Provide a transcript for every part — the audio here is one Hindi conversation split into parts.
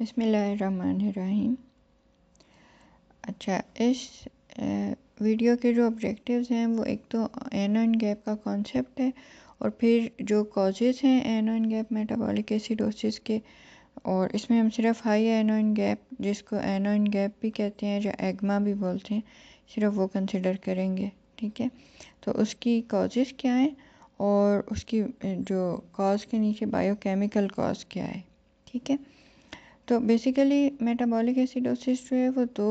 बसमीम अच्छा इस वीडियो के जो ऑब्जेक्टिव्स हैं वो एक तो एन एन गैप का कॉन्सेप्ट है और फिर जो कॉजेज़ हैं anion gap metabolic acidosis के और इसमें हम सिर्फ हाई एन ऑन गैप जिसको एन ऑन गैप भी कहते हैं या एग्मा भी बोलते हैं सिर्फ वो कंसिडर करेंगे ठीक है तो उसकी कॉजेज़ क्या हैं और उसकी जो कॉज के नीचे बायोकेमिकल कॉज क्या है ठीक है तो बेसिकली मेटाबॉलिक एसिडोसिस जो है वो दो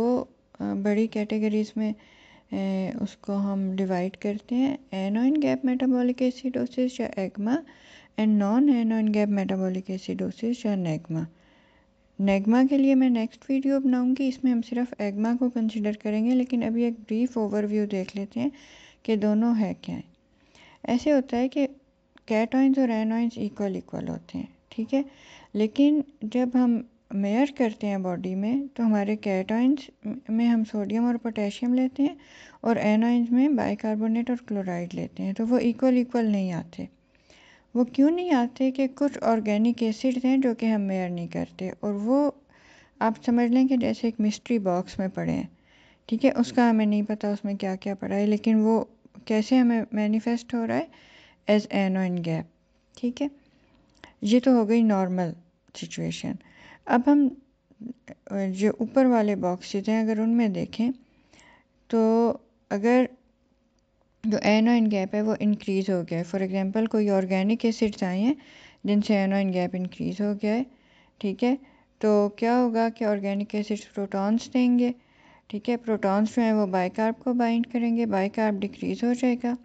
बड़ी कैटेगरीज में उसको हम डिवाइड करते हैं एनोइन गैप मेटाबॉलिक एसिडोसिस या AGMA and non anion gap metabolic acidosis या नेगमा नेगमा के लिए मैं नेक्स्ट वीडियो बनाऊंगी इसमें हम सिर्फ एग्मा को कंसिडर करेंगे लेकिन अभी एक ब्रीफ ओवरव्यू देख लेते हैं कि दोनों है क्या है ऐसे होता है कि कैटॉइंस और एनॉइंस इक्वल इक्वल होते हैं ठीक है लेकिन जब हम मेयर करते हैं बॉडी में तो हमारे कैटाइंस में हम सोडियम और पोटेशियम लेते हैं और एनाइंस में बाइकार्बोनेट और क्लोराइड लेते हैं तो वो इक्वल इक्वल नहीं आते वो क्यों नहीं आते कि कुछ ऑर्गेनिक एसिड्स हैं जो कि हम मेयर नहीं करते और वो आप समझ लें कि जैसे एक मिस्ट्री बॉक्स में पड़े हैं ठीक है उसका हमें नहीं पता उसमें क्या क्या पड़ा है लेकिन वो कैसे हमें मैनिफेस्ट हो रहा है एज एनोइन गैप ठीक है ये तो हो गई नॉर्मल सिचुएशन अब हम जो ऊपर वाले बॉक्सेस हैं अगर उनमें देखें तो अगर जो एनोइन गैप है वो इंक्रीज़ हो गया है फॉर एग्जांपल कोई ऑर्गेनिक एसिड्स आए हैं जिनसे एनोइन गैप इंक्रीज़ हो गया है ठीक है तो क्या होगा कि ऑर्गेनिक एसिड्स प्रोटॉन्स देंगे ठीक है प्रोटॉन्स जो हैं वो बाइकार्ब को बाइंड करेंगे बाइकार्ब डिक्रीज़ हो जाएगा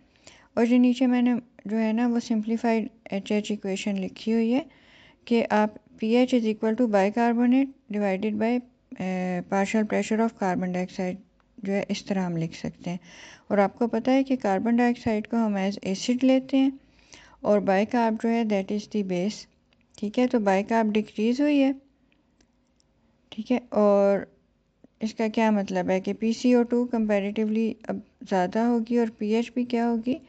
और जो नीचे मैंने जो है ना वो सिंप्लीफाइड एच एच इक्वेशन लिखी हुई है कि आप is equal to bicarbonate divided by partial pressure of carbon dioxide जो है इस तरह हम लिख सकते हैं और आपको पता है कि कार्बन डाइऑक्साइड को हम एज एसिड लेते हैं और बाइकार्ब जो है दैट इज़ दी बेस ठीक है तो बाइकार्ब डिक्रीज हुई है ठीक है और इसका क्या मतलब है कि P C O two comparatively अब ज़्यादा होगी और पी एच भी क्या होगी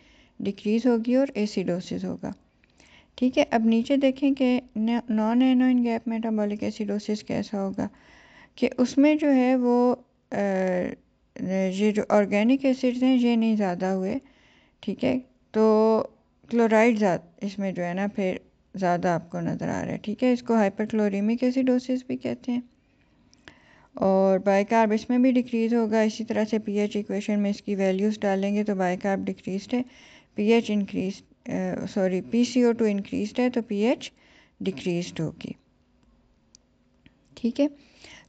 डिक्रीज़ होगी और एसिडोसिस होगा ठीक है अब नीचे देखें कि non anion gap metabolic acidosis कैसा होगा कि उसमें जो है वो ये जो ऑर्गेनिक एसिड्स हैं ये नहीं ज़्यादा हुए ठीक है तो क्लोराइड इसमें जो है ना फिर ज़्यादा आपको नज़र आ रहा है ठीक है इसको हाइपरक्लोरीमिक एसिडोसिस भी कहते हैं और बायकार्ब इसमें भी डिक्रीज़ होगा इसी तरह से पीएच इक्वेशन में इसकी वैल्यूज़ डालेंगे तो बायकार्ब डिक्रीज है pH increase sorry P C O two increase है तो पी एच डिक्रीज होगी ठीक है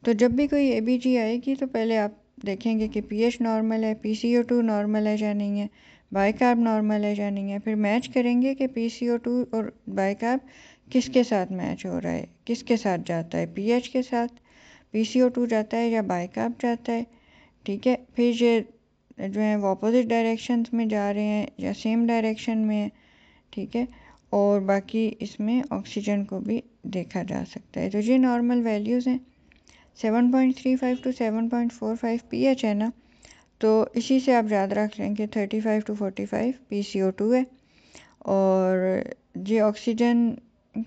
तो जब भी कोई ए बी जी आएगी तो पहले आप देखेंगे कि पी एच नॉर्मल है P C O two normal है या नहीं है बाइकार्ब नॉर्मल है या नहीं है फिर मैच करेंगे कि पी सी ओ टू और बाइकार्ब किसके साथ मैच हो रहा है किसके साथ जाता है पी एच के साथ पी सी ओ टू जाता है या बाइकार्ब जाता है ठीक है फिर ये जो है वो अपोजिट डायरेक्शन में जा रहे हैं या सेम डायरेक्शन में है ठीक है और बाकी इसमें ऑक्सीजन को भी देखा जा सकता है तो ये नॉर्मल वैल्यूज़ हैं 7.35 टू 7.45 पीएच है ना तो इसी से आप याद रख लेंगे 35 टू 45 पीसीओ2 है और ये ऑक्सीजन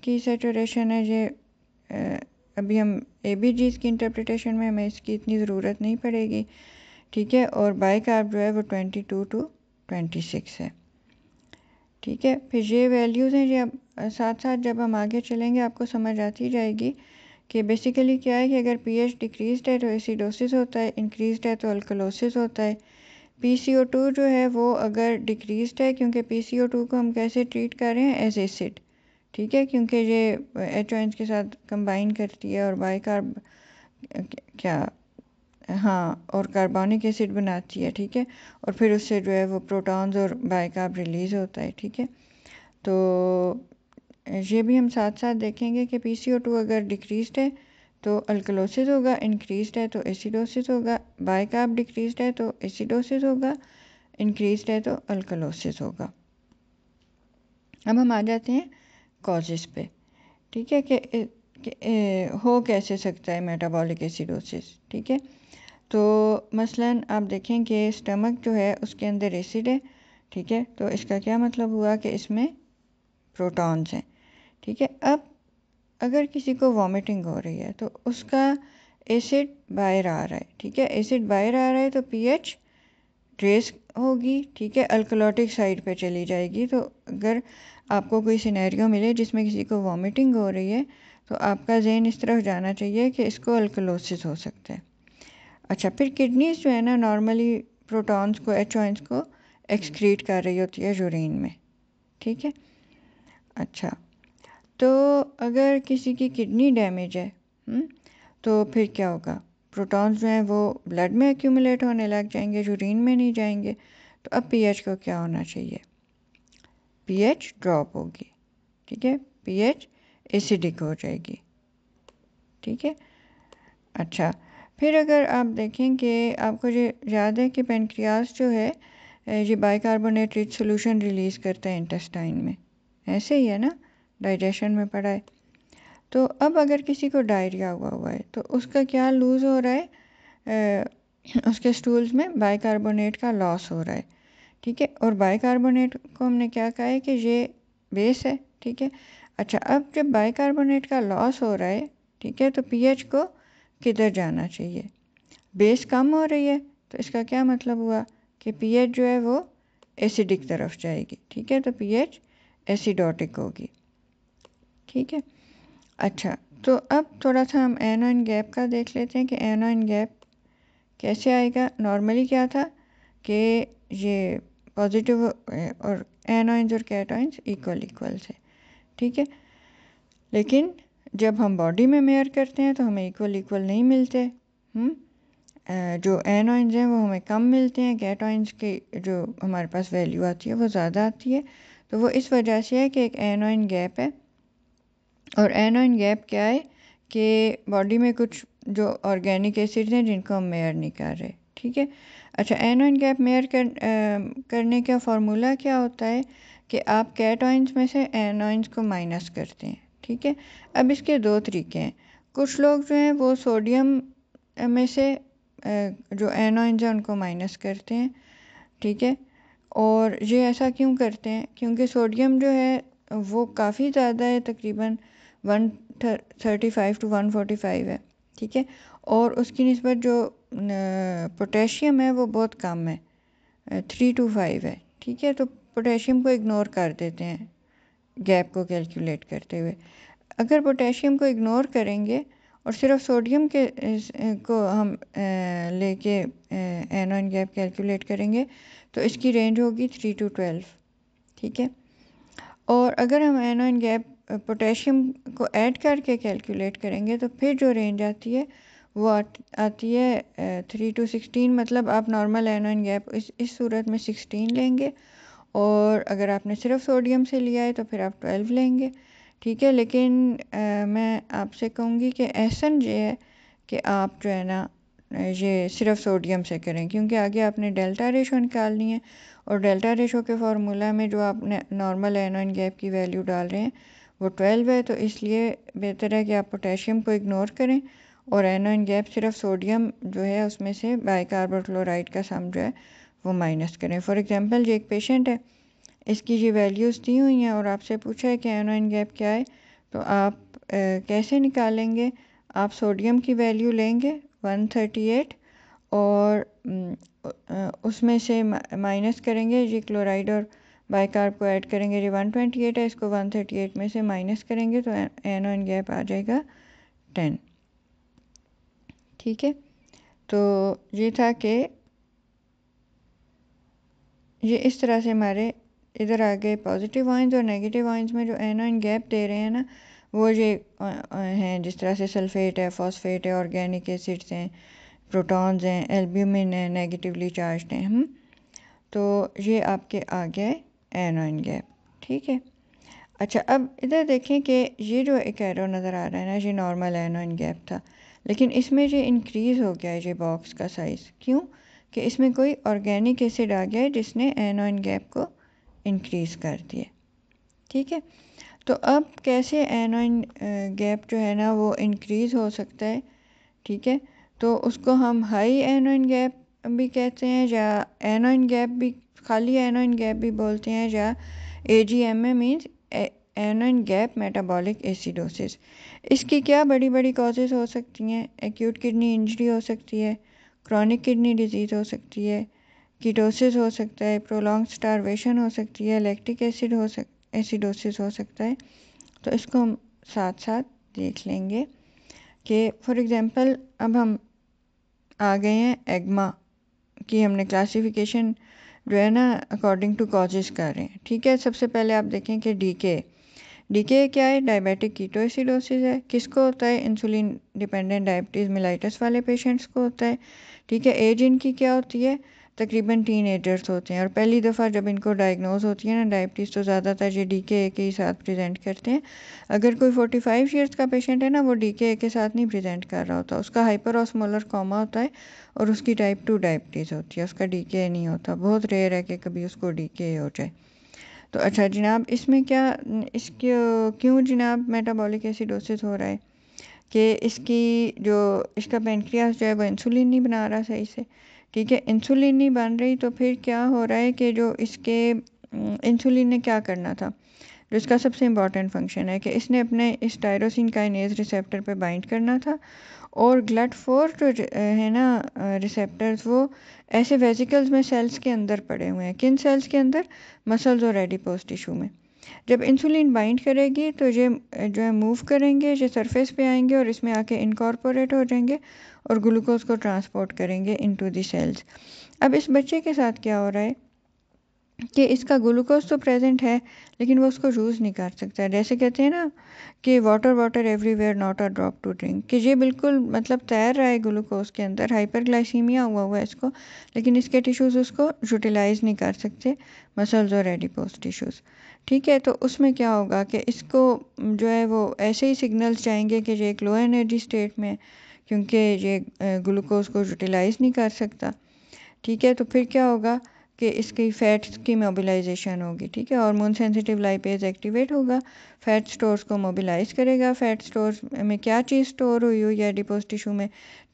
की सेचुरेशन है ये अभी हम ए बी जी इसकी इंटरप्रटेशन में हमें इसकी इतनी ज़रूरत नहीं पड़ेगी ठीक है और बाइक आप जो है वो twenty two to twenty six है ठीक है फिर ये वैल्यूज़ हैं ये साथ साथ जब हम आगे चलेंगे आपको समझ आती जाएगी कि बेसिकली क्या है कि अगर पीएच डिक्रीज है तो एसिडोसिस होता है इंक्रीज है तो अल्कलोसिस होता है टू जो है वो अगर डिक्रीज है क्योंकि टू को हम कैसे ट्रीट कर रहे हैं एज एसिड ठीक है क्योंकि ये एच के साथ कंबाइन करती है और बाई क्या हाँ और कार्बोनिक एसिड बनाती है ठीक है और फिर उससे जो है वो प्रोटॉन्स और बायकार्ब रिलीज़ होता है ठीक है तो ये भी हम साथ साथ देखेंगे कि पी सी ओ टू अगर डिक्रीज है तो अल्कलोसिस होगा इंक्रीज है तो एसिडोसिस होगा बायकार्ब डिक्रीज है तो एसिडोसिस होगा इंक्रीज है तो अल्कलोसिस होगा अब हम आ जाते हैं कॉजेस पे ठीक है कि हो कैसे सकता है मेटाबॉलिक एसिडोसिस ठीक है तो मसलन आप देखें कि स्टमक जो है उसके अंदर एसिड है ठीक है तो इसका क्या मतलब हुआ कि इसमें प्रोटॉन्स हैं ठीक है अब अगर किसी को वॉमिटिंग हो रही है तो उसका एसिड बाहर आ रहा है ठीक है एसिड बाहर आ रहा है तो पीएच एच होगी ठीक है अल्कलोटिक साइड पे चली जाएगी तो अगर आपको कोई सिनेरियो मिले जिसमें किसी को वॉमिटिंग हो रही है तो आपका जहन इस तरफ जाना चाहिए कि इसको अल्कलोसिस हो सकता है अच्छा फिर किडनीज़ जो है ना नॉर्मली प्रोटॉन्स को एच ऑइंस को एक्सक्रीट कर रही होती है यूरिन में ठीक है अच्छा तो अगर किसी की किडनी डैमेज है हुँ? हम्म, तो फिर क्या होगा प्रोटॉन्स जो हैं वो ब्लड में एक्यूमुलेट होने लग जाएंगे यूरिन में नहीं जाएंगे तो अब पीएच को क्या होना चाहिए पीएच ड्रॉप होगी ठीक है पीएच एसिडिक हो जाएगी ठीक है अच्छा फिर अगर आप देखें कि आपको ये याद है कि पेनक्रियास जो है ये बाइकार्बोनेट रिच सोल्यूशन रिलीज़ करता है इंटेस्टाइन में ऐसे ही है ना डाइजेशन में पड़ा है तो अब अगर किसी को डायरिया हुआ हुआ है तो उसका क्या लूज़ हो रहा है उसके स्टूल्स में बाइकार्बोनेट का लॉस हो रहा है ठीक है और बाइकार्बोनेट को हमने क्या कहा है कि ये बेस है ठीक है अच्छा अब जब बाइकार्बोनेट का लॉस हो रहा है ठीक है तो पीएच को किधर जाना चाहिए बेस कम हो रही है तो इसका क्या मतलब हुआ कि पीएच जो है वो एसिडिक तरफ जाएगी ठीक है तो पीएच एसिडोटिक होगी ठीक है अच्छा तो अब थोड़ा सा हम एनाइन गैप का देख लेते हैं कि एनाइन गैप कैसे आएगा नॉर्मली क्या था कि ये पॉजिटिव और एनाइंस और कैटाइंस इक्वल इक्वल से ठीक है लेकिन जब हम बॉडी में मेयर करते हैं तो हमें इक्वल इक्वल नहीं मिलते हम्म? जो एन ऑइंस हैं वो हमें कम मिलते हैं ऑइंस की जो हमारे पास वैल्यू आती है वो ज़्यादा आती है तो वो इस वजह से है कि एक एन ऑइन गैप है और एन ऑइन गैप क्या है कि बॉडी में कुछ जो ऑर्गेनिक एसिड्स हैं जिनको हम मेयर नहीं कर रहे ठीक है अच्छा एन ऑइन गैप मेयर कर, करने का फार्मूला क्या होता है कि आप कैट ऑइंस में से एन ऑइंस को माइनस करते हैं ठीक है अब इसके दो तरीके हैं कुछ लोग जो हैं वो सोडियम में से जो एनोइंज हैं उनको माइनस करते हैं ठीक है और ये ऐसा क्यों करते हैं क्योंकि सोडियम जो है वो काफ़ी ज़्यादा है तकरीबन one thirty five to one forty five है ठीक है और उसकी नस्बत जो पोटेशियम है वो बहुत कम है थ्री टू फाइव है ठीक है तो पोटेशियम को इग्नोर कर देते हैं गैप को कैलकुलेट करते हुए अगर पोटेशियम को इग्नोर करेंगे और सिर्फ सोडियम के को हम लेके एन गैप कैलकुलेट करेंगे तो इसकी रेंज होगी थ्री टू ट्वेल्व ठीक है और अगर हम एन गैप पोटेशियम को ऐड करके कैलकुलेट करेंगे तो फिर जो रेंज आती है वो आती है थ्री टू सिक्सटीन मतलब आप नॉर्मल एन गैप इस इस सूरत में सिक्सटीन लेंगे और अगर आपने सिर्फ सोडियम से लिया है तो फिर आप ट्वेल्व लेंगे ठीक है लेकिन मैं आपसे कहूँगी कि एहसन ये है कि आप जो है ना ये सिर्फ सोडियम से करें क्योंकि आगे आपने डेल्टा रेशो निकालनी है और डेल्टा रेशो के फार्मूला में जो आपने नॉर्मल एनोइन गैप की वैल्यू डाल रहे हैं वो ट्वेल्व है तो इसलिए बेहतर है कि आप पोटेशियम को इग्नोर करें और एनोइन गैप सिर्फ सोडियम जो है उसमें से बाई क्लोराइड का सम जो है वो माइनस करें फॉर एग्ज़ाम्पल ये एक पेशेंट है इसकी ये वैल्यूज़ दी हुई हैं और आपसे पूछा है कि एनोइन गैप क्या है तो आप कैसे निकालेंगे आप सोडियम की वैल्यू लेंगे 138 और उसमें से माइनस करेंगे ये क्लोराइड और बाइकार्ब को ऐड करेंगे ये 128 है इसको 138 में से माइनस करेंगे तो एनोइन गैप आ जाएगा 10 ठीक है तो ये था कि ये इस तरह से हमारे इधर आगे पॉजिटिव आइंस और नेगेटिव आइंस में जो एनायन गैप दे रहे हैं ना वो ये हैं जिस तरह से सल्फेट है फॉस्फेट है ऑर्गेनिक एसिड्स हैं प्रोटॉन्स हैं एल्ब्यूमिन है नेगेटिवली चार्ज हैं हम हम्म? तो ये आपके आ गए आइन गैप ठीक है अच्छा अब इधर देखें कि ये जो एक एरो नज़र आ रहा है ना ये नॉर्मल एनायन गैप था लेकिन इसमें ये इंक्रीज़ हो गया है ये बॉक्स का साइज़ क्यों कि इसमें कोई ऑर्गेनिक एसिड आ गया है जिसने एनायन गैप को इंक्रीज़ कर दिए ठीक है तो अब कैसे एनोइन गैप जो है ना वो इंक्रीज़ हो सकता है ठीक है तो उसको हम हाई एनोइन गैप भी कहते हैं या एनोइन गैप भी खाली एनोइन गैप भी बोलते हैं या A G M A means anion gap metabolic acidosis इसकी क्या बड़ी बड़ी कॉजेज़ हो सकती हैं एक्यूट किडनी इंजरी हो सकती है क्रॉनिक किडनी डिजीज़ हो सकती है कीटोसिस हो सकता है प्रोलॉन्ग स्टारवेशन हो सकती है लैक्टिक एसिड हो सक एसिडोसिस हो सकता है तो इसको हम साथ साथ देख लेंगे कि फॉर एग्ज़ाम्पल अब हम आ गए हैं एग्मा की हमने क्लासिफिकेशन जो है ना अकॉर्डिंग टू कॉजेस कर रहे हैं ठीक है सबसे पहले आप देखें कि डी के डी के क्या है डायबिटिक एसिडोसिस है किसको होता है इंसुलिन डिपेंडेंट डायबिटीज़ मिलाइटस वाले पेशेंट्स को होता है ठीक है एज इनकी क्या होती है तकरीबन टीन एजर्स होते हैं और पहली दफ़ा जब इनको डायग्नोज होती है ना डायबिटीज़ तो ज़्यादातर ये डी के ए के ही साथ प्रेजेंट करते हैं अगर कोई फोर्टी फाइव ईयर्स का पेशेंट है ना वो डी के ए के साथ नहीं प्रेजेंट कर रहा होता उसका हाइपर ऑस्मोलर कॉमा होता है और उसकी टाइप टू डायबिटीज़ होती है उसका डी के ए नहीं होता बहुत रेयर है कि कभी उसको डी के ए हो जाए तो अच्छा जनाब इसमें क्या इसके क्यों जनाब मेटाबॉलिक एसिडोसिस हो रहा है कि इसकी जो इसका पेनक्रियास जो है वो इंसुलिन नहीं बना रहा सही से ठीक है इंसुलिन नहीं बन रही तो फिर क्या हो रहा है कि जो इसके इंसुलिन ने क्या करना था जो इसका सबसे इम्पॉर्टेंट फंक्शन है कि इसने अपने इस टायरोसिन काइनेज रिसेप्टर पे बाइंड करना था और ग्लट फोर जो है ना रिसेप्टर्स वो ऐसे वेजिकल्स में सेल्स के अंदर पड़े हुए हैं किन सेल्स के अंदर मसल्स और एडिपोज टिशू में जब इंसुलिन बाइंड करेगी तो ये जो है मूव करेंगे ये सरफेस पे आएंगे और इसमें आके इनकॉर्पोरेट हो जाएंगे और ग्लूकोज को ट्रांसपोर्ट करेंगे इनटू दी सेल्स अब इस बच्चे के साथ क्या हो रहा है कि इसका ग्लूकोज तो प्रेजेंट है लेकिन वो उसको यूज़ नहीं कर सकता जैसे कहते हैं ना कि water water everywhere not a drop to drink कि ये बिल्कुल मतलब तैर रहा है ग्लूकोज के अंदर हाइपरग्लाइसीमिया हुआ हुआ है इसको लेकिन इसके टिश्यूज़ उसको यूटिलाइज़ नहीं कर सकते मसल्स और एडिपोज टिश्यूज़ ठीक है तो उसमें क्या होगा कि इसको जो है वो ऐसे ही सिग्नल्स जाएंगे कि ये एक लो एनर्जी स्टेट में है क्योंकि ये ग्लूकोज को यूटिलाइज़ नहीं कर सकता ठीक है तो फिर क्या होगा कि इसकी फैट्स की मोबिलाइजेशन होगी ठीक है और मोन सेंसिटिव लाइपेज एक्टिवेट होगा फैट स्टोर्स को मोबिलाइज करेगा फैट स्टोर्स में क्या चीज़ स्टोर हुई हो या डिपोज टिशू में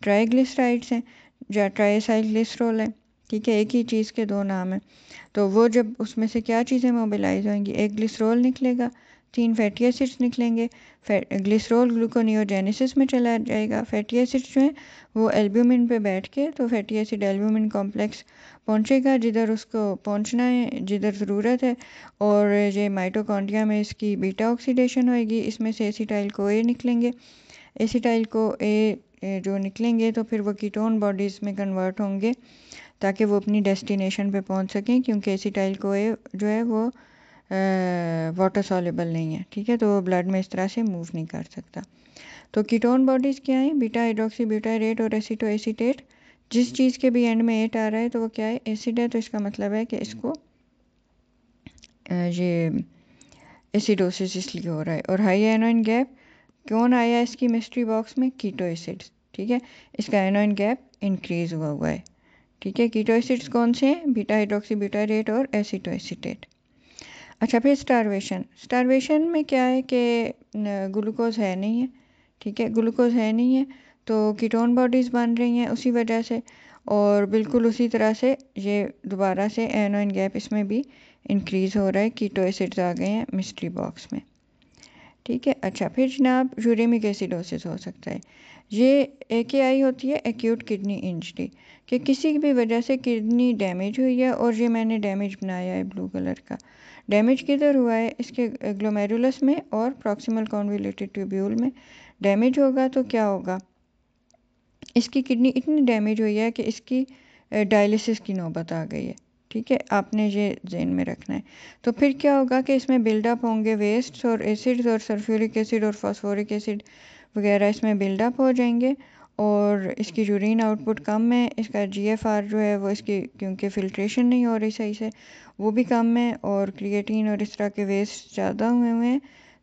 ट्राइग्लिसराइड्स हैं या ट्राइसाइग्लिसरोल है ठीक है एक ही चीज़ के दो नाम हैं तो वो जब उसमें से क्या चीज़ें मोबिलाइज होंगी एक ग्लिसरॉल निकलेगा तीन फैटी एसिड्स निकलेंगे ग्लिसरॉल ग्लूकोनियोजेनेसिस में चला जाएगा फैटी एसिड्स जो हैं वो एल्ब्यूमिन पे बैठ के तो फैटी एसिड एल्ब्यूमिन कॉम्प्लेक्स पहुंचेगा जिधर उसको पहुंचना है जिधर ज़रूरत है और ये माइटोकॉन्ड्रिया में इसकी बीटा ऑक्सीडेशन होएगी इसमें से एसीटाइल को ए निकलेंगे एसीटाइल को ए जो निकलेंगे तो फिर वो कीटोन बॉडीज़ में कन्वर्ट होंगे ताकि वो अपनी डेस्टिनेशन पे पहुंच सकें क्योंकि एसीटाइल को जो है वो वाटर सॉलेबल नहीं है ठीक है तो वो ब्लड में इस तरह से मूव नहीं कर सकता तो कीटोन बॉडीज़ क्या हैं बीटा हाइड्रोक्सीब्यूटारेट और एसिटो एसीटेट जिस हम्म। चीज़ के भी एंड में एट आ रहा है तो वो क्या है एसिड है तो इसका मतलब है कि इसको ये एसिडोसिस इसलिए हो रहा है और हाई एनोइन गैप कौन आया इसकी मिस्ट्री बॉक्स में कीटो एसिड ठीक है इसका एनोइन गैप इंक्रीज हुआ हुआ है ठीक है कीटो एसिड्स कौन से हैं बीटा हाइड्रोक्सी ब्यूटारेट और एसिटो एसिटेट अच्छा फिर स्टारवेशन स्टारवेशन में क्या है कि ग्लूकोज है नहीं है ठीक है ग्लूकोज है नहीं है तो कीटोन बॉडीज़ बन रही हैं उसी वजह से और बिल्कुल उसी तरह से ये दोबारा से एनोइन गैप इसमें भी इंक्रीज़ हो रहा है कीटो एसिड्स आ गए हैं मिस्ट्री बॉक्स में ठीक है अच्छा फिर जनाब यूरेमिक एसिडोसिस हो सकता है ये ए के आई होती है एक्यूट किडनी इंजरी कि किसी भी वजह से किडनी डैमेज हुई है और ये मैंने डैमेज बनाया है ब्लू कलर का डैमेज किधर हुआ है इसके ग्लोमेरुलस में और प्रॉक्सिमल कॉन्विलेटेड ट्यूब्यूल में डैमेज होगा तो क्या होगा इसकी किडनी इतनी डैमेज हुई है कि इसकी डायलिसिस की नौबत आ गई है ठीक है आपने ये जेन में रखना है तो फिर क्या होगा कि इसमें बिल्डअप होंगे वेस्ट और एसिड्स और सल्फ्यूरिक एसिड और फॉस्फोरिक एसिड वगैरह इसमें बिल्डअप हो जाएंगे और इसकी यूरिन आउटपुट कम है इसका जीएफआर जो है वो इसकी क्योंकि फ़िल्ट्रेशन नहीं हो रही सही से वो भी कम है और क्रिएटिन और इस तरह के वेस्ट ज़्यादा हुए हुए हैं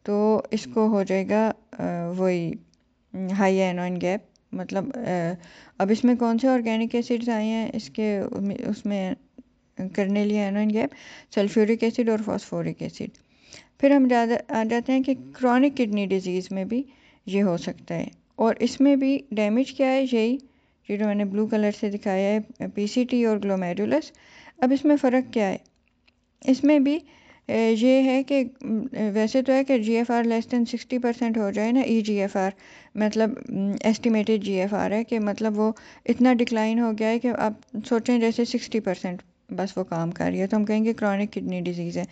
तो इसको हो जाएगा वही हाई एनोइन गैप मतलब अब इसमें कौन से ऑर्गेनिक एसिड्स आए हैं इसके उसमें करने लिए एनोइन गैप सल्फ्यूरिक एसिड और फॉस्फोरिक एसिड फिर हम ज़्यादा आ जाते हैं कि क्रॉनिक किडनी डिजीज़ में भी ये हो सकता है और इसमें भी डैमेज क्या है यही जो जो मैंने ब्लू कलर से दिखाया है पीसीटी और ग्लोमेरुलस अब इसमें फ़र्क क्या है इसमें भी ये है कि वैसे तो है कि G F R less than sixty percent हो जाए ना ई जी एफ आर मतलब एस्टिमेटेड जी एफ आर है कि मतलब वो इतना डिक्लाइन हो गया है कि आप सोचें जैसे सिक्सटी परसेंट बस वो काम कर रही है तो हम कहेंगे क्रॉनिक किडनी डिजीज़ है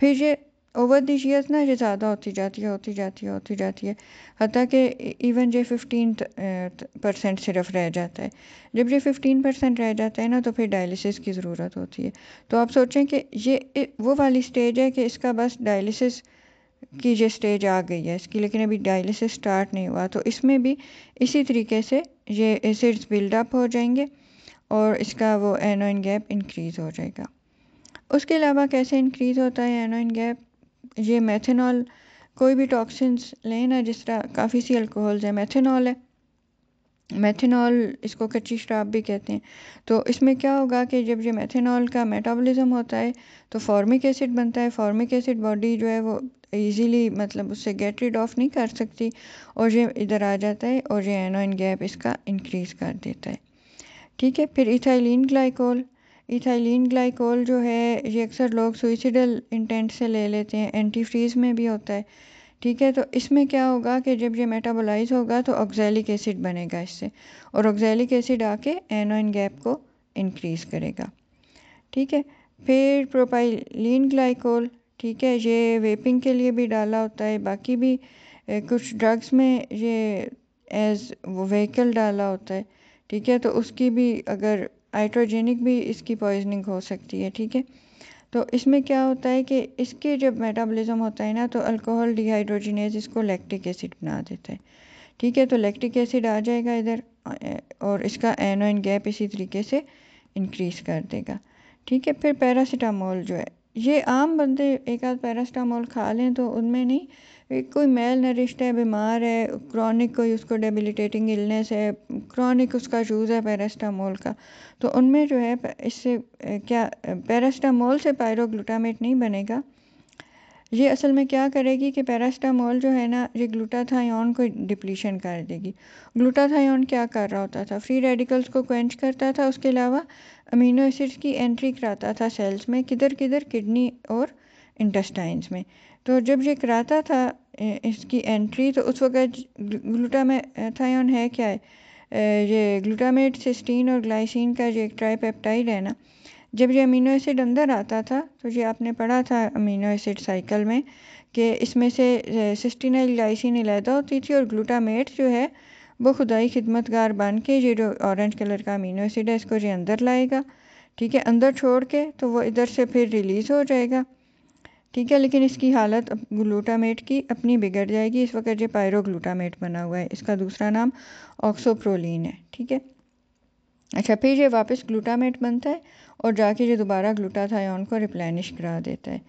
फिर ये ओवर द ईयर्स ना ये ज़्यादा होती जाती है होती जाती है होती जाती है हती कि इवन ये फिफ्टीन परसेंट सिर्फ रह जाता है जब ये फिफ्टीन परसेंट रह जाता है ना तो फिर डायलिसिस की ज़रूरत होती है तो आप सोचें कि ये वो वाली स्टेज है कि इसका बस डायलिसिस की ये स्टेज आ गई है इसकी लेकिन अभी डायलिसिस स्टार्ट नहीं हुआ तो इसमें भी इसी तरीके से ये एसिड्स बिल्डअप हो जाएंगे और इसका वो एनोइन गैप इंक्रीज़ हो जाएगा उसके अलावा कैसे इंक्रीज़ होता है एनोइन गैप ये मैथेनॉल कोई भी टॉक्सिन्स लें ना जिस तरह काफ़ी सी अल्कोहल्स है मैथेनॉल है मेथेनॉल इसको कच्ची शराब भी कहते हैं तो इसमें क्या होगा कि जब ये मेथेनॉल का मेटाबॉलिज्म होता है तो फॉर्मिक एसिड बनता है फॉर्मिक एसिड बॉडी जो है वो इजीली मतलब उससे गेट रिड ऑफ नहीं कर सकती और ये इधर आ जाता है और ये एनोइन गैप इसका इंक्रीज़ कर देता है ठीक है फिर इथाइलिन ग्लाइकोल इथाइलिन ग्लाइकोल जो है ये अक्सर लोग सुइसिडल इंटेंट से ले लेते हैं एंटी फ्रीज़ में भी होता है ठीक है तो इसमें क्या होगा कि जब ये मेटाबोलाइज होगा तो ऑक्जैलिक एसिड बनेगा इससे और ऑक्जैलिक एसिड आके एनोइन गैप को इंक्रीज़ करेगा ठीक है फिर प्रोपाइलिन ग्लाइकोल ठीक है ये वेपिंग के लिए भी डाला होता है बाकी भी कुछ ड्रग्स में ये एज वो व्हीकल डाला होता है ठीक है तो उसकी भी अगर आइट्रोजेनिक भी इसकी पॉइज़निंग हो सकती है ठीक है तो इसमें क्या होता है कि इसके जब मेटाबॉलिज्म होता है ना तो अल्कोहल डिहाइड्रोजिनेज इसको लैक्टिक एसिड बना देता है ठीक है तो लैक्टिक एसिड आ जाएगा इधर और इसका एनोइन गैप इसी तरीके से इंक्रीज कर देगा ठीक है फिर पैरासीटामोल जो है ये आम बंदे एक आध पैरासीटामोल खा लें तो उनमें नहीं कोई मेल नरिश्ता है बीमार है क्रॉनिक कोई उसको डेबिलिटेटिंग इलनेस है क्रॉनिक उसका यूज़ है पैरास्टामोल का तो उनमें जो है इससे क्या पैरास्टामोल से पायरोग्लूटामेट नहीं बनेगा ये असल में क्या करेगी कि पैरास्टामोल जो है ना ये ग्लूटाथायोन को डिप्लीशन कर देगी ग्लूटाथायोन क्या कर रहा होता था फ्री रेडिकल्स को क्वेंच करता था उसके अलावा अमीनो एसिड्स की एंट्री कराता था सेल्स में किधर किधर किडनी और इंटेस्टाइंस में तो जब ये कराता था इसकी एंट्री तो उस वक़्त ग्लूटामेथायोन है क्या है ये ग्लूटामेट सिस्टीन और ग्लाइसिन का जो एक ट्राईपेप्टाइड है ना जब ये अमीनो एसिड अंदर आता था तो ये आपने पढ़ा था अमीनो एसिड साइकिल में कि इसमें से सिस्टीनाइल ग्लाइसिन अलहदा होती थी और ग्लूटामेट जो है वो खुदाई खिदमतगार बन के ये जो ऑरेंज कलर का अमीनो एसिड है इसको ये अंदर लाएगा ठीक है अंदर छोड़ के तो वो इधर से फिर रिलीज़ हो जाएगा ठीक है लेकिन इसकी हालत अब ग्लूटामेट की अपनी बिगड़ जाएगी इस वक्त ये पायरोग्लूटामेट बना हुआ है इसका दूसरा नाम ऑक्सोप्रोलिन है ठीक है अच्छा फिर ये वापस ग्लूटामेट बनता है और जाके ये दोबारा ग्लूटाथायोन को रिप्लेनिश करा देता है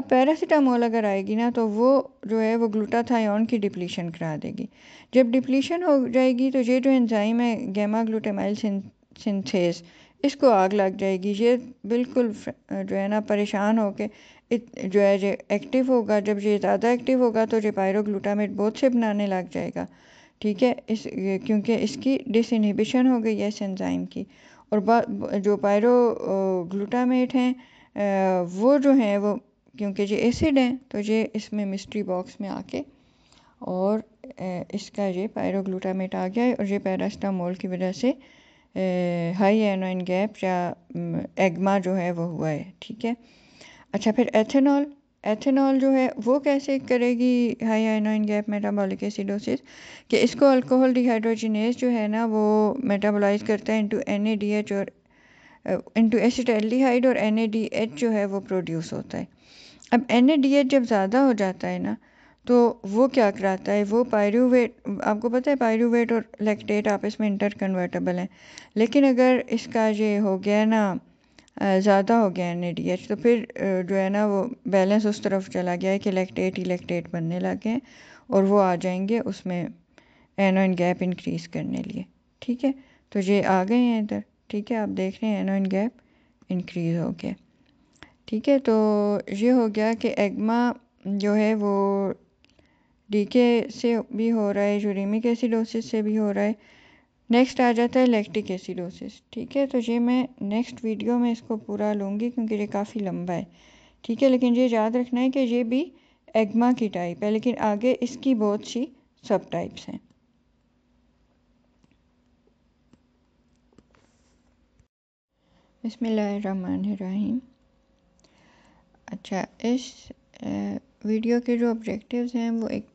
अब पैरासीटामोल अगर आएगी ना तो वो जो है वो ग्लूटाथायोन की डिप्लीशन करा देगी जब डिप्लीशन हो जाएगी तो ये जो एंजाइम है गैमा ग्लूटामाइल सिंथेज इसको आग लग जाएगी ये बिल्कुल जो है ना परेशान हो के जो है ये एक्टिव होगा जब ये ज़्यादा एक्टिव होगा तो ये पायरोग्लूटामेट बहुत से बनाने लग जाएगा ठीक है इस क्योंकि इसकी डिसइनहिबिशन हो गई है इस एंजाइम की और जो पायरोग्लूटामेट हैं वो जो हैं वो क्योंकि ये एसिड हैं तो ये इसमें मिस्ट्री बॉक्स में आके और इसका ये पायरोग्लूटामेट आ गया है और ये पैरास्टामोल की वजह से हाई एनोइन गैप या एग्मा जो है वो हुआ है ठीक है अच्छा फिर एथेनॉल एथेनॉल जो है वो कैसे करेगी high anion gap metabolic acidosis कि इसको अल्कोहल डिहाइड्रोजिनेस जो है ना वो मेटाबोलाइज करता है इनटू एनएडीएच और इनटू एसिटाइल्डिहाइड और एनएडीएच जो है वो प्रोड्यूस होता है अब एनएडीएच जब ज़्यादा हो जाता है ना तो वो क्या कराता है वो पायरूवेट आपको पता है पायरूवेट और लैक्टेट आपस में इंटर कन्वर्टेबल हैं लेकिन अगर इसका ये हो गया ना ज़्यादा हो गया एन तो फिर जो है ना वो बैलेंस उस तरफ चला गया है कि लैक्टेट ही लैक्टेट बनने लगे हैं और वो आ जाएंगे उसमें एनोइन गैप इंक्रीज़ करने लिए ठीक है तो ये आ गए हैं इधर ठीक है आप देख रहे हैं एनोइन गैप इंक्रीज़ हो गया ठीक है तो ये हो गया कि एग्मा जो है वो डीके से भी हो रहा है जुरेमिक एसिडोसिस से भी हो रहा है नेक्स्ट आ जाता है लैक्टिक एसिडोसिस ठीक है तो ये मैं नेक्स्ट वीडियो में इसको पूरा लूँगी क्योंकि ये काफ़ी लंबा है ठीक है लेकिन ये याद रखना है कि ये भी एग्मा की टाइप है लेकिन आगे इसकी बहुत सी सब टाइप्स हैं इसमें बसमीम अच्छा इस वीडियो के जो ऑब्जेक्टिव्स हैं वो एक तो